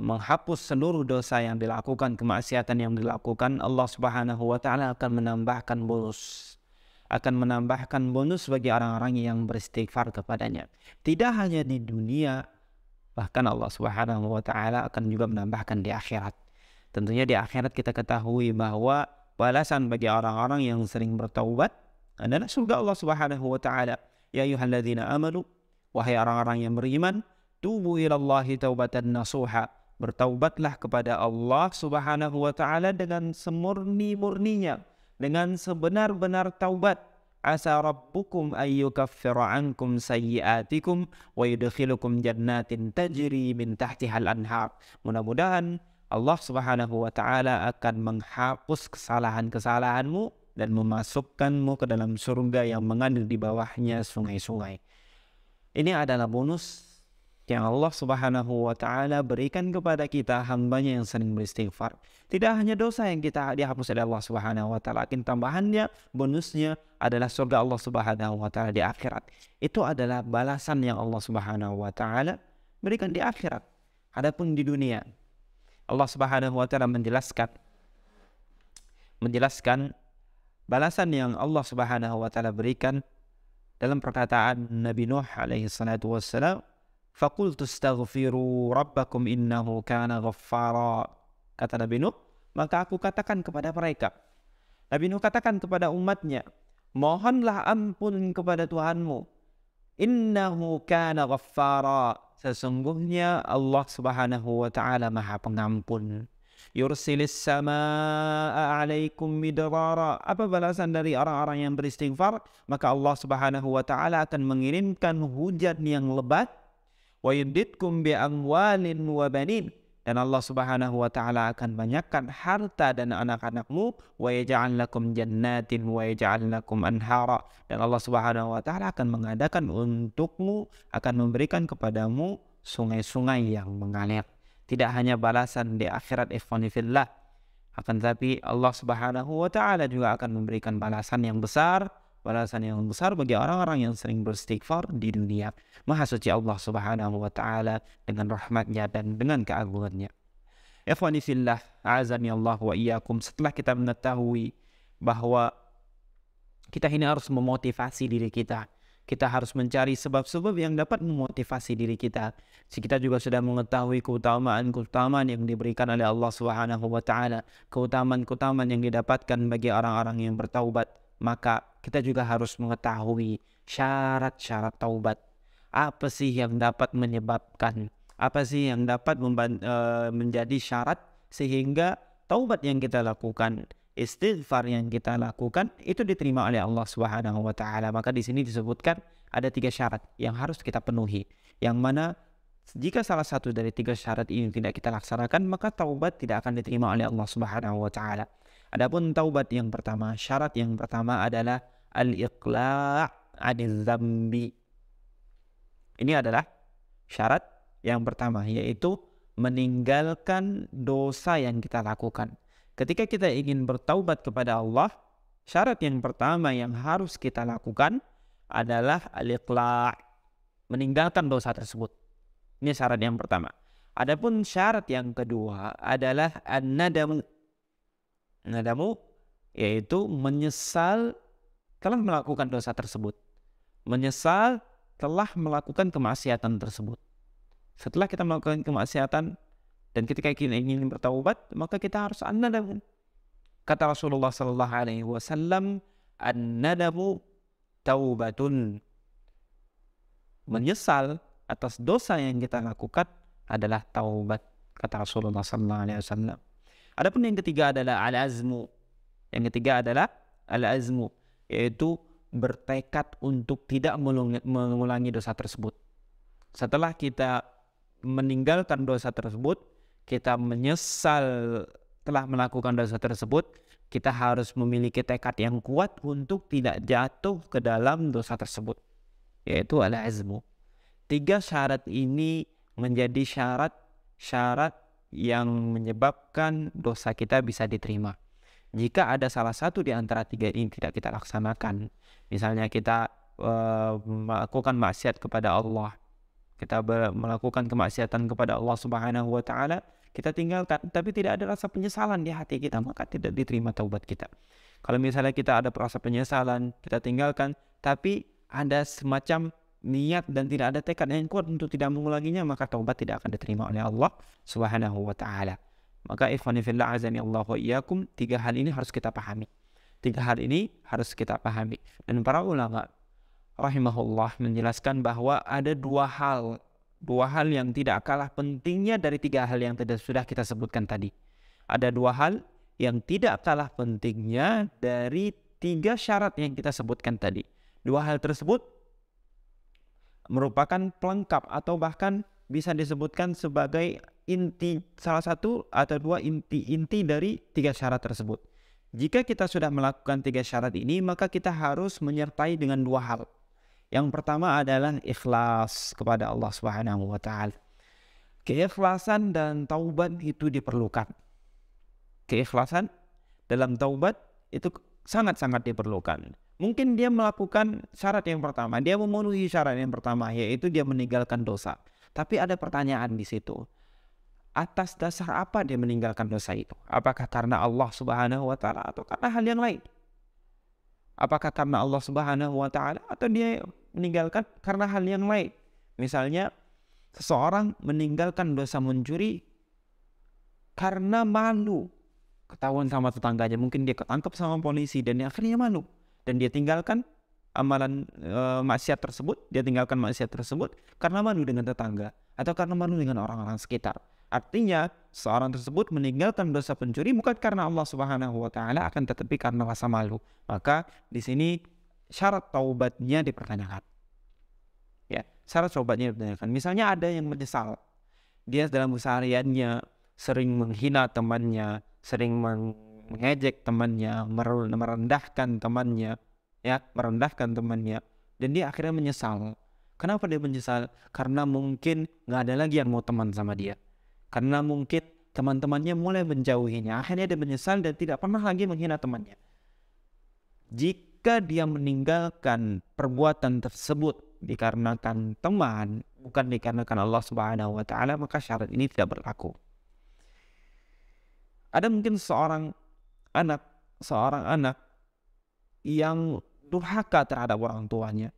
menghapus seluruh dosa yang dilakukan, kemaksiatan yang dilakukan, Allah Subhanahu wa taala akan menambahkan bonus akan menambahkan bonus bagi orang-orang yang beristighfar kepadanya. Tidak hanya di dunia, bahkan Allah Subhanahu wa taala akan juga menambahkan di akhirat. Tentunya di akhirat kita ketahui bahwa balasan bagi orang-orang yang sering bertaubat adalah surga Allah Subhanahu wa taala. Ya ayyuhalladzina amanu wahai orang-orang yang beriman, tubu ilallahi taubatan nasuha. Bertaubatlah kepada Allah Subhanahu wa taala dengan semurni-murninya dengan sebenar-benar taubat asa rabbukum ayyukaffiru ankum sayyiatikum wa yudkhilukum jannatin tajri min tahtiha al-anhar mudah-mudahan Allah Subhanahu wa taala akan menghapus kesalahan-kesalahanmu dan memasukkanmu ke dalam surga yang mengalir di bawahnya sungai-sungai. Ini adalah bonus yang Allah Subhanahu wa taala berikan kepada kita hambanya yang sering beristighfar. Tidak hanya dosa yang kita dihapus oleh Allah Subhanahu wa taala, akan tambahannya bonusnya adalah surga Allah Subhanahu wa taala di akhirat. Itu adalah balasan yang Allah Subhanahu wa taala berikan di akhirat. Adapun di dunia, Allah Subhanahu wa taala menjelaskan menjelaskan balasan yang Allah Subhanahu wa taala berikan dalam perkataan Nabi Nuh alaihi salatu wassalam Fakultu staghfiru rabbakum innahu kana ghaffara. Kata Nabi Nuh, maka aku katakan kepada mereka. Nabi Nuh katakan kepada umatnya, mohonlah ampun kepada Tuhanmu. Innahu kana ghaffara. Sesungguhnya Allah subhanahu wa ta'ala maha pengampun. Yursilis sama'a alaikum midrara. Apa balasan dari orang-orang yang beristighfar? Maka Allah subhanahu wa ta'ala akan mengirimkan hujan yang lebat wa yudidkum bi amwalin wa banin dan Allah Subhanahu wa taala akan banyakkan harta dan anak-anakmu wa yaj'al lakum jannatin wa yaj'al lakum anhara dan Allah Subhanahu wa taala akan mengadakan untukmu akan memberikan kepadamu sungai-sungai yang mengalir tidak hanya balasan di akhirat ikhwan fillah akan tapi Allah Subhanahu wa taala juga akan memberikan balasan yang besar balasan yang besar bagi orang-orang yang sering beristighfar di dunia. Maha suci Allah Subhanahu wa taala dengan rahmatnya dan dengan keagungannya. Ikhwani fillah, azani Allah wa iyyakum. Setelah kita mengetahui bahwa kita ini harus memotivasi diri kita. Kita harus mencari sebab-sebab yang dapat memotivasi diri kita. Kita juga sudah mengetahui keutamaan-keutamaan yang diberikan oleh Allah Subhanahu wa taala, keutamaan-keutamaan yang didapatkan bagi orang-orang yang bertaubat. Maka kita juga harus mengetahui syarat-syarat taubat. Apa sih yang dapat menyebabkan? Apa sih yang dapat eh, menjadi syarat sehingga taubat yang kita lakukan, istighfar yang kita lakukan itu diterima oleh Allah Subhanahu wa taala. Maka di sini disebutkan ada tiga syarat yang harus kita penuhi. Yang mana jika salah satu dari tiga syarat ini tidak kita laksanakan, maka taubat tidak akan diterima oleh Allah Subhanahu wa taala. Adapun taubat yang pertama, syarat yang pertama adalah al-iqla' anil zambi. Ini adalah syarat yang pertama, yaitu meninggalkan dosa yang kita lakukan. Ketika kita ingin bertaubat kepada Allah, syarat yang pertama yang harus kita lakukan adalah al-iqla' meninggalkan dosa tersebut. Ini syarat yang pertama. Adapun syarat yang kedua adalah an nadam nadamu yaitu menyesal telah melakukan dosa tersebut. Menyesal telah melakukan kemaksiatan tersebut. Setelah kita melakukan kemaksiatan dan ketika kita ingin bertaubat, maka kita harus an Kata Rasulullah sallallahu alaihi wasallam, an-nadamu taubatun. Menyesal atas dosa yang kita lakukan adalah taubat kata Rasulullah sallallahu alaihi wasallam. Adapun yang ketiga adalah al-azmu. Yang ketiga adalah al-azmu, yaitu bertekad untuk tidak mengulangi dosa tersebut. Setelah kita meninggalkan dosa tersebut, kita menyesal telah melakukan dosa tersebut, kita harus memiliki tekad yang kuat untuk tidak jatuh ke dalam dosa tersebut, yaitu al-azmu. Tiga syarat ini menjadi syarat-syarat yang menyebabkan dosa kita bisa diterima. Jika ada salah satu di antara tiga ini tidak kita laksanakan, misalnya kita uh, melakukan maksiat kepada Allah, kita melakukan kemaksiatan kepada Allah Subhanahu wa taala, kita tinggalkan tapi tidak ada rasa penyesalan di hati kita, maka tidak diterima taubat kita. Kalau misalnya kita ada rasa penyesalan, kita tinggalkan tapi ada semacam niat dan tidak ada tekad yang kuat untuk tidak mengulanginya maka taubat tidak akan diterima oleh Allah Subhanahu wa taala. Maka ikhwan fillah azani Allah wa tiga hal ini harus kita pahami. Tiga hal ini harus kita pahami. Dan para ulama rahimahullah menjelaskan bahwa ada dua hal dua hal yang tidak kalah pentingnya dari tiga hal yang tidak sudah kita sebutkan tadi. Ada dua hal yang tidak kalah pentingnya dari tiga syarat yang kita sebutkan tadi. Dua hal tersebut merupakan pelengkap atau bahkan bisa disebutkan sebagai inti salah satu atau dua inti-inti dari tiga syarat tersebut. Jika kita sudah melakukan tiga syarat ini, maka kita harus menyertai dengan dua hal. Yang pertama adalah ikhlas kepada Allah Subhanahu wa taala. Keikhlasan dan taubat itu diperlukan. Keikhlasan dalam taubat itu sangat-sangat diperlukan. Mungkin dia melakukan syarat yang pertama, dia memenuhi syarat yang pertama yaitu dia meninggalkan dosa. Tapi ada pertanyaan di situ. Atas dasar apa dia meninggalkan dosa itu? Apakah karena Allah Subhanahu wa taala atau karena hal yang lain? Apakah karena Allah Subhanahu wa taala atau dia meninggalkan karena hal yang lain? Misalnya seseorang meninggalkan dosa mencuri karena malu ketahuan sama tetangganya mungkin dia ketangkep sama polisi dan akhirnya malu dan dia tinggalkan amalan e, maksiat tersebut, dia tinggalkan maksiat tersebut karena malu dengan tetangga atau karena malu dengan orang-orang sekitar. Artinya, seorang tersebut meninggalkan dosa pencuri bukan karena Allah Subhanahu wa taala akan tetapi karena rasa malu. Maka di sini syarat taubatnya dipertanyakan. Ya, syarat taubatnya dipertanyakan. Misalnya ada yang menyesal. Dia dalam kesehariannya sering menghina temannya, sering meng mengejek temannya, merendahkan temannya, ya, merendahkan temannya. Dan dia akhirnya menyesal. Kenapa dia menyesal? Karena mungkin nggak ada lagi yang mau teman sama dia. Karena mungkin teman-temannya mulai menjauhinya. Akhirnya dia menyesal dan tidak pernah lagi menghina temannya. Jika dia meninggalkan perbuatan tersebut dikarenakan teman, bukan dikarenakan Allah Subhanahu wa taala, maka syarat ini tidak berlaku. Ada mungkin seorang anak, seorang anak yang durhaka terhadap orang tuanya,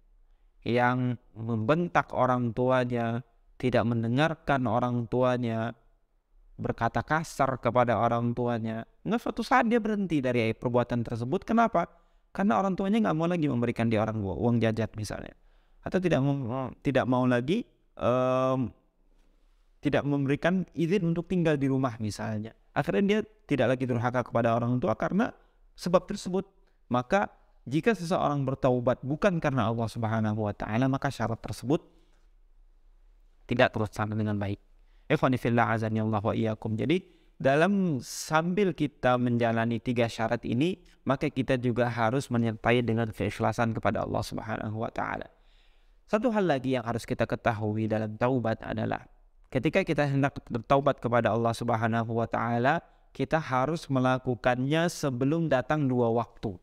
yang membentak orang tuanya, tidak mendengarkan orang tuanya, berkata kasar kepada orang tuanya. Nah suatu saat dia berhenti dari perbuatan tersebut. Kenapa? Karena orang tuanya nggak mau lagi memberikan dia orang uang jajat misalnya, atau tidak mau, tidak mau lagi um, tidak memberikan izin untuk tinggal di rumah misalnya akhirnya dia tidak lagi durhaka kepada orang tua karena sebab tersebut. Maka jika seseorang bertaubat bukan karena Allah Subhanahu wa taala maka syarat tersebut tidak terlaksana dengan baik. Allah wa Jadi dalam sambil kita menjalani tiga syarat ini, maka kita juga harus menyertai dengan keikhlasan kepada Allah Subhanahu wa taala. Satu hal lagi yang harus kita ketahui dalam taubat adalah Ketika kita hendak bertaubat kepada Allah Subhanahu wa taala, kita harus melakukannya sebelum datang dua waktu.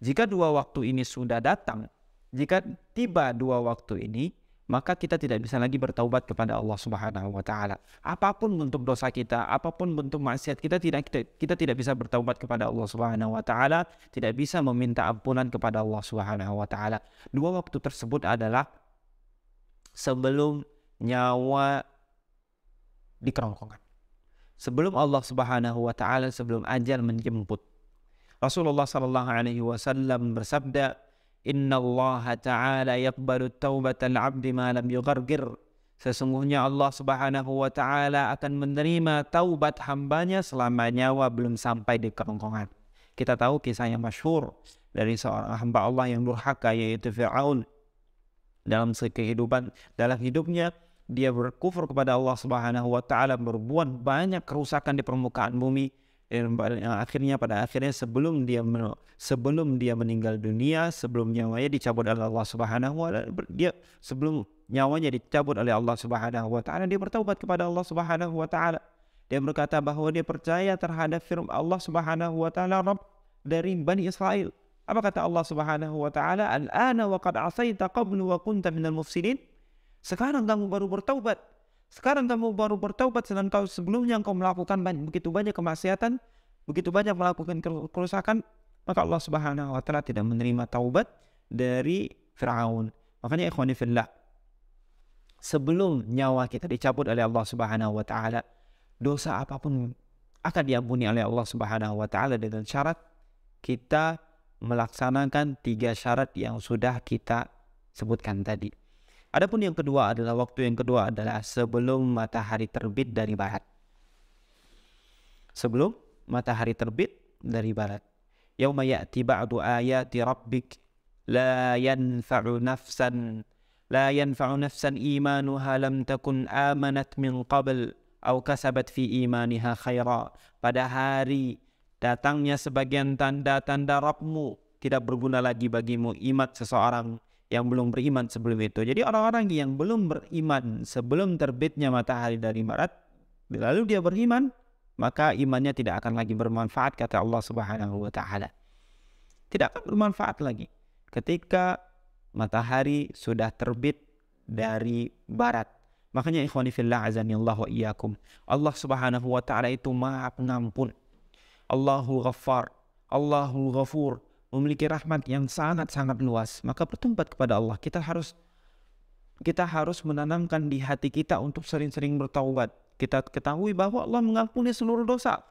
Jika dua waktu ini sudah datang, jika tiba dua waktu ini, maka kita tidak bisa lagi bertaubat kepada Allah Subhanahu wa taala. Apapun bentuk dosa kita, apapun bentuk maksiat kita tidak kita, kita tidak bisa bertaubat kepada Allah Subhanahu wa taala, tidak bisa meminta ampunan kepada Allah Subhanahu wa taala. Dua waktu tersebut adalah sebelum nyawa di kerongkongan. Sebelum Allah Subhanahu wa taala sebelum ajal menjemput. Rasulullah sallallahu alaihi wasallam bersabda, "Inna Allah ta'ala yaqbalu al 'abdi ma lam yughargir." Sesungguhnya Allah Subhanahu wa taala akan menerima taubat hambanya selama nyawa belum sampai di kerongkongan. Kita tahu kisah yang masyhur dari seorang hamba Allah yang durhaka yaitu Firaun dalam kehidupan dalam hidupnya dia berkufur kepada Allah Subhanahu wa taala berbuat banyak kerusakan di permukaan bumi dan akhirnya pada akhirnya sebelum dia sebelum dia meninggal dunia sebelum nyawanya dicabut oleh Allah Subhanahu wa taala dia sebelum nyawanya dicabut oleh Allah Subhanahu wa taala dia bertaubat kepada Allah Subhanahu wa taala dia berkata bahawa dia percaya terhadap firman Allah Subhanahu wa taala dari Bani Israel Apa kata Allah Subhanahu wa taala? Al-ana wa qad asaita qablu wa kunta minal mufsidin. Sekarang kamu baru bertaubat. Sekarang kamu baru bertaubat sedang kau sebelumnya engkau melakukan banyak, begitu banyak kemaksiatan, begitu banyak melakukan kerusakan, maka Allah Subhanahu wa taala tidak menerima taubat dari Firaun. Makanya ikhwani fillah, sebelum nyawa kita dicabut oleh Allah Subhanahu wa taala, dosa apapun akan diampuni oleh Allah Subhanahu wa taala dengan syarat kita melaksanakan tiga syarat yang sudah kita sebutkan tadi. Adapun yang kedua adalah waktu yang kedua adalah sebelum matahari terbit dari barat. Sebelum matahari terbit dari barat. Yauma ya'ti ba'du ayati rabbik la yanfa'u nafsan la yanfa'u nafsan imanuha lam takun amanat min qabl au kasabat fi imaniha khaira. Pada hari Datangnya sebagian tanda-tanda Rabbimu tidak berguna lagi bagimu imat seseorang yang belum beriman sebelum itu. Jadi orang-orang yang belum beriman sebelum terbitnya matahari dari barat, lalu dia beriman, maka imannya tidak akan lagi bermanfaat kata Allah Subhanahu wa taala. Tidak akan bermanfaat lagi ketika matahari sudah terbit dari barat. Makanya ikhwani fillah azanillahu iyyakum. Allah Subhanahu wa taala itu Maha Pengampun. Allahul Ghaffar, Allahul Ghafur, memiliki rahmat yang sangat-sangat luas. Maka bertempat kepada Allah. Kita harus kita harus menanamkan di hati kita untuk sering-sering bertaubat. Kita ketahui bahwa Allah mengampuni seluruh dosa.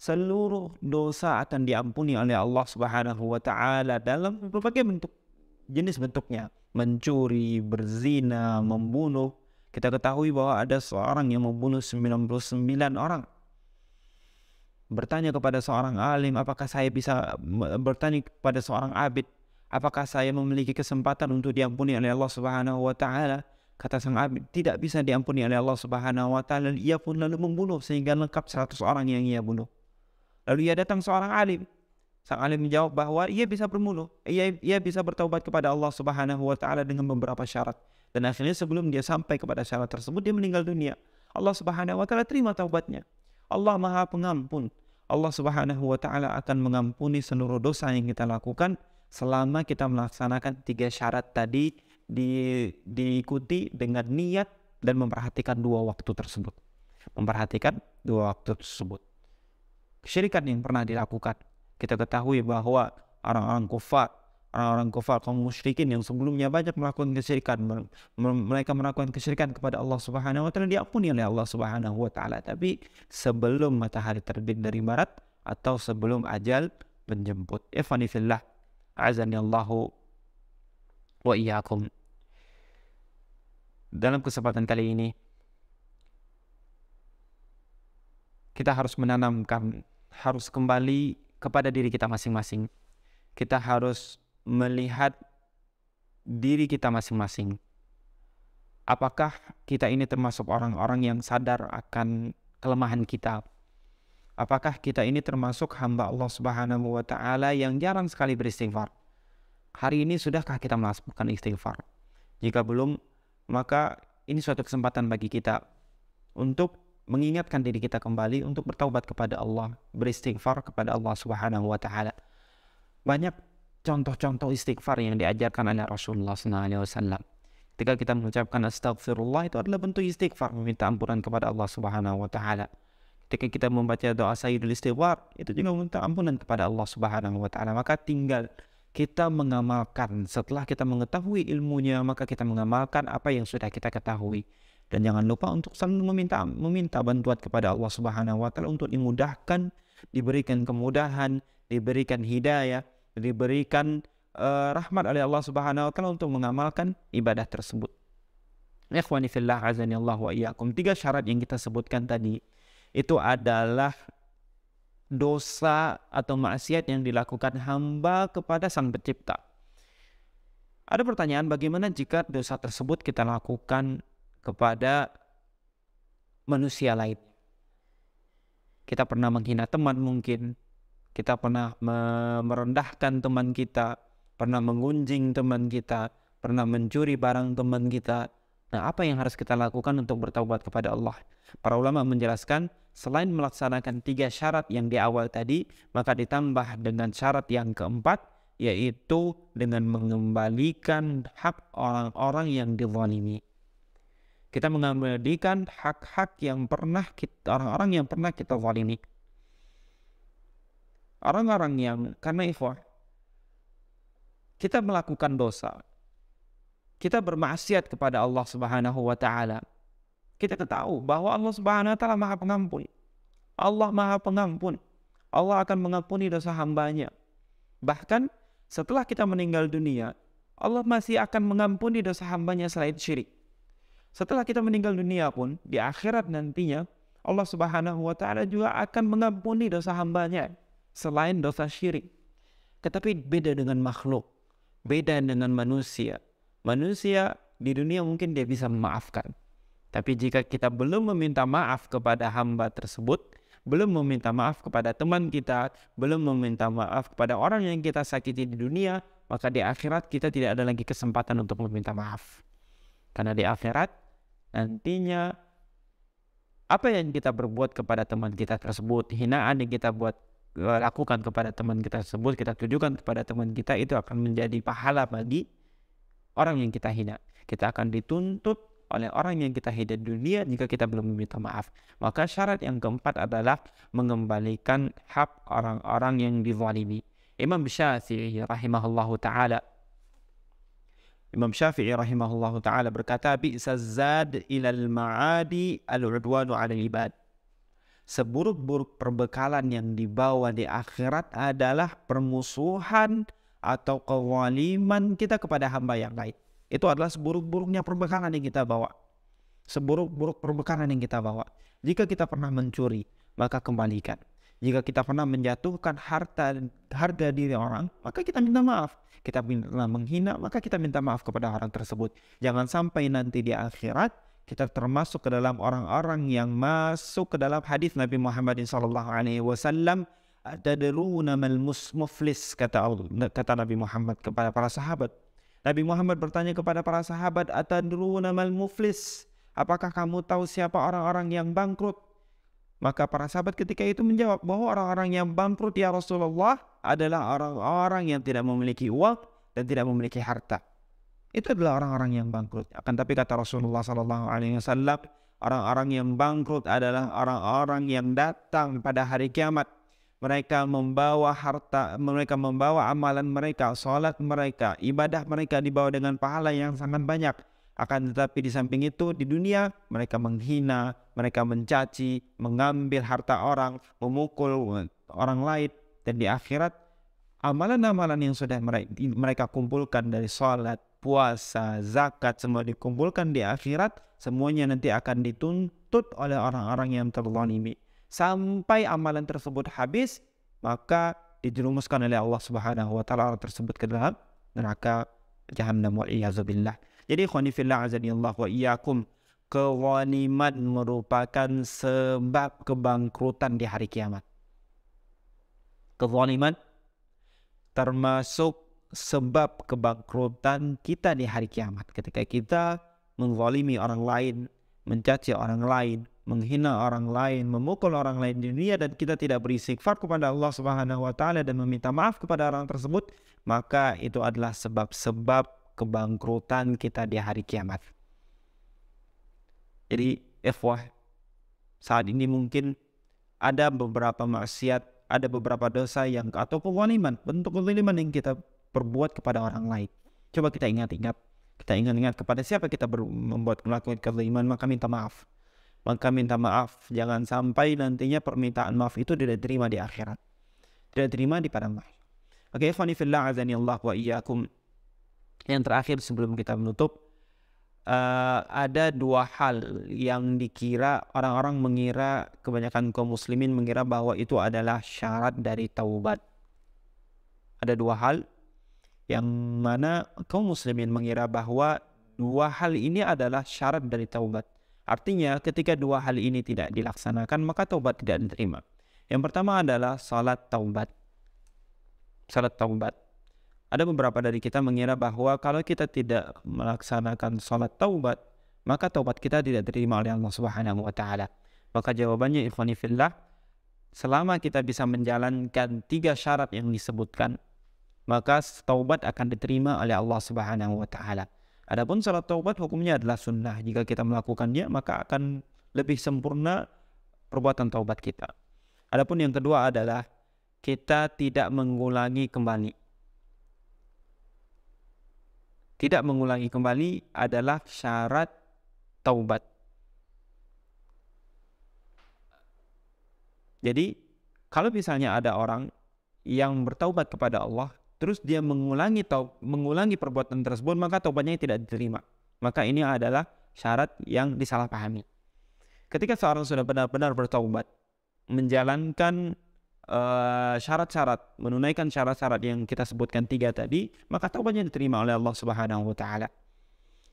Seluruh dosa akan diampuni oleh Allah Subhanahu wa taala dalam berbagai bentuk jenis bentuknya. Mencuri, berzina, membunuh. Kita ketahui bahwa ada seorang yang membunuh 99 orang bertanya kepada seorang alim, apakah saya bisa bertanya kepada seorang abid, apakah saya memiliki kesempatan untuk diampuni oleh Allah Subhanahu wa taala? Kata sang abid, tidak bisa diampuni oleh Allah Subhanahu wa taala. Ia pun lalu membunuh sehingga lengkap 100 orang yang ia bunuh. Lalu ia datang seorang alim. Sang alim menjawab bahwa ia bisa berbunuh, ia, ia bisa bertaubat kepada Allah Subhanahu wa taala dengan beberapa syarat. Dan akhirnya sebelum dia sampai kepada syarat tersebut dia meninggal dunia. Allah Subhanahu wa taala terima taubatnya. Allah Maha Pengampun. Allah Subhanahu wa taala akan mengampuni seluruh dosa yang kita lakukan selama kita melaksanakan tiga syarat tadi di, diikuti dengan niat dan memperhatikan dua waktu tersebut. Memperhatikan dua waktu tersebut. Kesyirikan yang pernah dilakukan. Kita ketahui bahwa orang-orang kufar orang-orang kafir kaum musyrikin yang sebelumnya banyak melakukan kesyirikan mereka melakukan kesyirikan kepada Allah Subhanahu wa taala diampuni oleh Allah Subhanahu wa taala tapi sebelum matahari terbit dari barat atau sebelum ajal menjemput ifani fillah azani Allahu wa iyyakum dalam kesempatan kali ini kita harus menanamkan harus kembali kepada diri kita masing-masing kita harus melihat diri kita masing-masing. Apakah kita ini termasuk orang-orang yang sadar akan kelemahan kita? Apakah kita ini termasuk hamba Allah Subhanahu wa taala yang jarang sekali beristighfar? Hari ini sudahkah kita melakukan istighfar? Jika belum, maka ini suatu kesempatan bagi kita untuk mengingatkan diri kita kembali untuk bertaubat kepada Allah, beristighfar kepada Allah Subhanahu wa taala. Banyak contoh-contoh istighfar yang diajarkan oleh Rasulullah SAW. Ketika kita mengucapkan astagfirullah itu adalah bentuk istighfar meminta ampunan kepada Allah Subhanahu wa taala. Ketika kita membaca doa sayyidul istighfar itu juga meminta ampunan kepada Allah Subhanahu wa taala. Maka tinggal kita mengamalkan setelah kita mengetahui ilmunya maka kita mengamalkan apa yang sudah kita ketahui dan jangan lupa untuk selalu meminta meminta bantuan kepada Allah Subhanahu wa taala untuk dimudahkan diberikan kemudahan diberikan hidayah diberikan uh, rahmat oleh Allah Subhanahu wa taala untuk mengamalkan ibadah tersebut. Ikhwani fillah azani Allah wa iyyakum. Tiga syarat yang kita sebutkan tadi itu adalah dosa atau maksiat yang dilakukan hamba kepada Sang Pencipta. Ada pertanyaan bagaimana jika dosa tersebut kita lakukan kepada manusia lain? Kita pernah menghina teman mungkin, kita pernah merendahkan teman kita, pernah mengunjing teman kita, pernah mencuri barang teman kita. Nah, apa yang harus kita lakukan untuk bertaubat kepada Allah? Para ulama menjelaskan, selain melaksanakan tiga syarat yang di awal tadi, maka ditambah dengan syarat yang keempat, yaitu dengan mengembalikan hak orang-orang yang dizalimi. Kita mengembalikan hak-hak yang pernah kita, orang-orang yang pernah kita zalimi orang-orang yang karena ikhwah kita melakukan dosa kita bermaksiat kepada Allah Subhanahu wa taala kita tahu bahwa Allah Subhanahu wa taala Maha Pengampun Allah Maha Pengampun Allah akan mengampuni dosa hambanya bahkan setelah kita meninggal dunia Allah masih akan mengampuni dosa hambanya selain syirik setelah kita meninggal dunia pun di akhirat nantinya Allah Subhanahu wa taala juga akan mengampuni dosa hambanya selain dosa syirik. Tetapi beda dengan makhluk, beda dengan manusia. Manusia di dunia mungkin dia bisa memaafkan. Tapi jika kita belum meminta maaf kepada hamba tersebut, belum meminta maaf kepada teman kita, belum meminta maaf kepada orang yang kita sakiti di dunia, maka di akhirat kita tidak ada lagi kesempatan untuk meminta maaf. Karena di akhirat nantinya apa yang kita berbuat kepada teman kita tersebut, hinaan yang kita buat Eh, lakukan kepada teman kita tersebut, kita tunjukkan kepada teman kita itu akan menjadi pahala bagi orang yang kita hina. Kita akan dituntut oleh orang yang kita hina dunia jika kita belum meminta maaf. Maka syarat yang keempat adalah mengembalikan hak orang-orang yang dizalimi. Imam Syafi'i rahimahullahu taala Imam Syafi'i rahimahullahu taala berkata bi'sa zad ilal ma'adi al-udwanu al ibad seburuk-buruk perbekalan yang dibawa di akhirat adalah permusuhan atau kewaliman kita kepada hamba yang lain. Itu adalah seburuk-buruknya perbekalan yang kita bawa. Seburuk-buruk perbekalan yang kita bawa. Jika kita pernah mencuri, maka kembalikan. Jika kita pernah menjatuhkan harta harga diri orang, maka kita minta maaf. Kita pernah menghina, maka kita minta maaf kepada orang tersebut. Jangan sampai nanti di akhirat kita termasuk ke dalam orang-orang yang masuk ke dalam hadis Nabi Muhammad sallallahu alaihi wasallam tadruna mal muflis kata kata Nabi Muhammad kepada para sahabat. Nabi Muhammad bertanya kepada para sahabat atadruna mal muflis? Apakah kamu tahu siapa orang-orang yang bangkrut? Maka para sahabat ketika itu menjawab bahwa orang-orang yang bangkrut ya Rasulullah adalah orang-orang yang tidak memiliki uang dan tidak memiliki harta itu adalah orang-orang yang bangkrut. Akan tapi kata Rasulullah Sallallahu Alaihi Wasallam, orang-orang yang bangkrut adalah orang-orang yang datang pada hari kiamat. Mereka membawa harta, mereka membawa amalan mereka, sholat mereka, ibadah mereka dibawa dengan pahala yang sangat banyak. Akan tetapi di samping itu di dunia mereka menghina, mereka mencaci, mengambil harta orang, memukul orang lain. Dan di akhirat amalan-amalan yang sudah mereka kumpulkan dari sholat, puasa, zakat, semua dikumpulkan di akhirat, semuanya nanti akan dituntut oleh orang-orang yang terzalimi. Sampai amalan tersebut habis, maka dijerumuskan oleh Allah Subhanahu wa taala orang tersebut ke dalam neraka jahanam wal iazubillah. Jadi khonifillah azanillah wa iyyakum kezaliman merupakan sebab kebangkrutan di hari kiamat. Kezaliman termasuk sebab kebangkrutan kita di hari kiamat ketika kita menzalimi orang lain, mencaci orang lain, menghina orang lain, memukul orang lain di dunia dan kita tidak beristighfar kepada Allah Subhanahu wa taala dan meminta maaf kepada orang tersebut, maka itu adalah sebab-sebab kebangkrutan kita di hari kiamat. Jadi, ikhwah, saat ini mungkin ada beberapa maksiat ada beberapa dosa yang atau kezaliman bentuk kezaliman yang kita perbuat kepada orang lain. Coba kita ingat-ingat. Kita ingat-ingat kepada siapa kita membuat melakukan kezaliman, maka minta maaf. Maka minta maaf. Jangan sampai nantinya permintaan maaf itu tidak terima di akhirat. Tidak terima di padang mahsyar. Oke, ikhwani fillah azani Allah wa iyyakum. Yang terakhir sebelum kita menutup, uh, ada dua hal yang dikira orang-orang mengira kebanyakan kaum muslimin mengira bahwa itu adalah syarat dari taubat. Ada dua hal yang mana kaum muslimin mengira bahwa dua hal ini adalah syarat dari taubat. Artinya ketika dua hal ini tidak dilaksanakan maka taubat tidak diterima. Yang pertama adalah salat taubat. Salat taubat. Ada beberapa dari kita mengira bahwa kalau kita tidak melaksanakan salat taubat, maka taubat kita tidak diterima oleh Allah Subhanahu wa taala. Maka jawabannya ikhwani fillah, selama kita bisa menjalankan tiga syarat yang disebutkan, maka taubat akan diterima oleh Allah Subhanahu wa taala. Adapun salat taubat hukumnya adalah sunnah. Jika kita melakukannya maka akan lebih sempurna perbuatan taubat kita. Adapun yang kedua adalah kita tidak mengulangi kembali. Tidak mengulangi kembali adalah syarat taubat. Jadi, kalau misalnya ada orang yang bertaubat kepada Allah terus dia mengulangi taub, mengulangi perbuatan tersebut maka taubatnya tidak diterima. Maka ini adalah syarat yang disalahpahami. Ketika seorang sudah benar-benar bertaubat, menjalankan eh, syarat-syarat, uh, syarat -syarat, menunaikan syarat-syarat yang kita sebutkan tiga tadi, maka taubatnya diterima oleh Allah Subhanahu wa taala.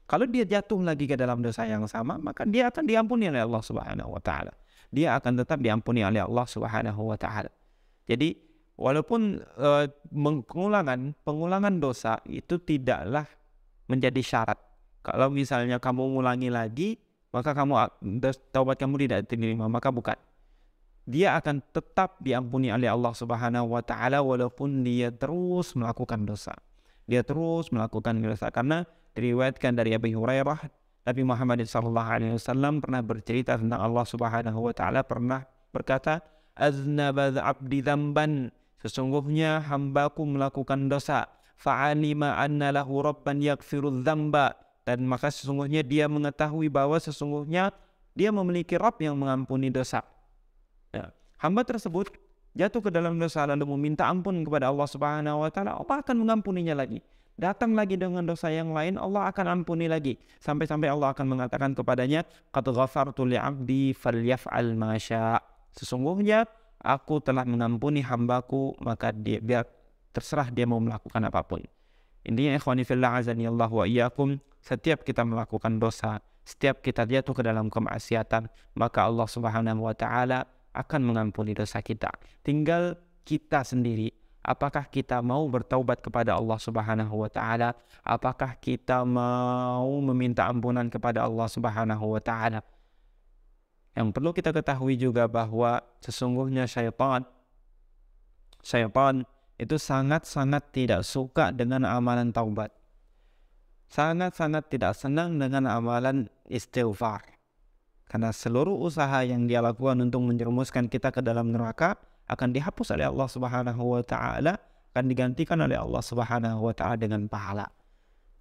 Kalau dia jatuh lagi ke dalam dosa yang sama, maka dia akan diampuni oleh Allah Subhanahu wa taala. Dia akan tetap diampuni oleh Allah Subhanahu wa taala. Jadi Walaupun uh, pengulangan, pengulangan dosa itu tidaklah menjadi syarat. Kalau misalnya kamu mengulangi lagi, maka kamu taubat kamu tidak diterima, maka bukan. Dia akan tetap diampuni oleh Allah Subhanahu wa taala walaupun dia terus melakukan dosa. Dia terus melakukan dosa karena diriwayatkan dari Abi Hurairah Nabi Muhammad sallallahu alaihi wasallam pernah bercerita tentang Allah Subhanahu wa taala pernah berkata, "Aznaba 'abdi dzamban Sesungguhnya hambaku melakukan dosa. Fa'alima anna lahu rabban yakfirul dhamba. Dan maka sesungguhnya dia mengetahui bahwa sesungguhnya dia memiliki Rabb yang mengampuni dosa. Ya. Hamba tersebut jatuh ke dalam dosa lalu meminta ampun kepada Allah Subhanahu wa taala, Allah akan mengampuninya lagi. Datang lagi dengan dosa yang lain, Allah akan ampuni lagi. Sampai-sampai Allah akan mengatakan kepadanya, "Qad ghafartu li 'abdi falyaf'al ma Sesungguhnya aku telah mengampuni hambaku maka dia biar terserah dia mau melakukan apapun intinya ikhwani fillah azani Allah wa iyyakum setiap kita melakukan dosa setiap kita jatuh ke dalam kemaksiatan maka Allah subhanahu wa ta'ala akan mengampuni dosa kita tinggal kita sendiri apakah kita mau bertaubat kepada Allah Subhanahu wa taala apakah kita mau meminta ampunan kepada Allah Subhanahu wa taala yang perlu kita ketahui juga bahwa sesungguhnya syaitan, syaitan itu sangat-sangat tidak suka dengan amalan taubat. Sangat-sangat tidak senang dengan amalan istighfar. Karena seluruh usaha yang dia lakukan untuk menjerumuskan kita ke dalam neraka akan dihapus oleh Allah Subhanahu wa taala, akan digantikan oleh Allah Subhanahu wa taala dengan pahala.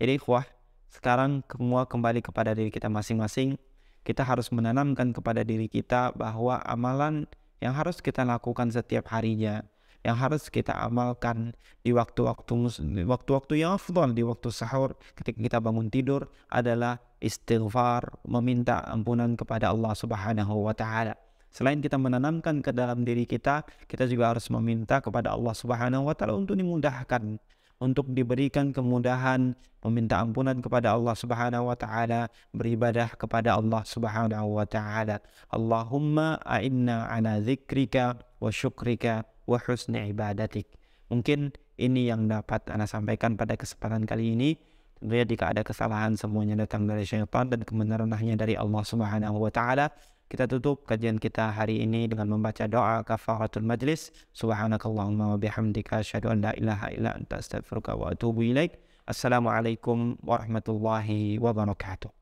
Jadi ikhwah, sekarang semua kembali kepada diri kita masing-masing kita harus menanamkan kepada diri kita bahwa amalan yang harus kita lakukan setiap harinya yang harus kita amalkan di waktu-waktu waktu-waktu yang afdal di waktu sahur ketika kita bangun tidur adalah istighfar meminta ampunan kepada Allah Subhanahu wa taala selain kita menanamkan ke dalam diri kita kita juga harus meminta kepada Allah Subhanahu wa taala untuk dimudahkan untuk diberikan kemudahan meminta ampunan kepada Allah Subhanahu wa taala beribadah kepada Allah Subhanahu wa taala Allahumma a'inna ala dzikrika wa syukrika wa husni ibadatik mungkin ini yang dapat ana sampaikan pada kesempatan kali ini tentunya jika ada kesalahan semuanya datang dari syaitan dan kebenaran hanya dari Allah Subhanahu wa kita tutup kajian kita hari ini dengan membaca doa kafaratul majlis. Subhanakallahumma wa bihamdika asyhadu an la ilaha illa anta astaghfiruka wa atubu ilaik. Assalamualaikum warahmatullahi wabarakatuh.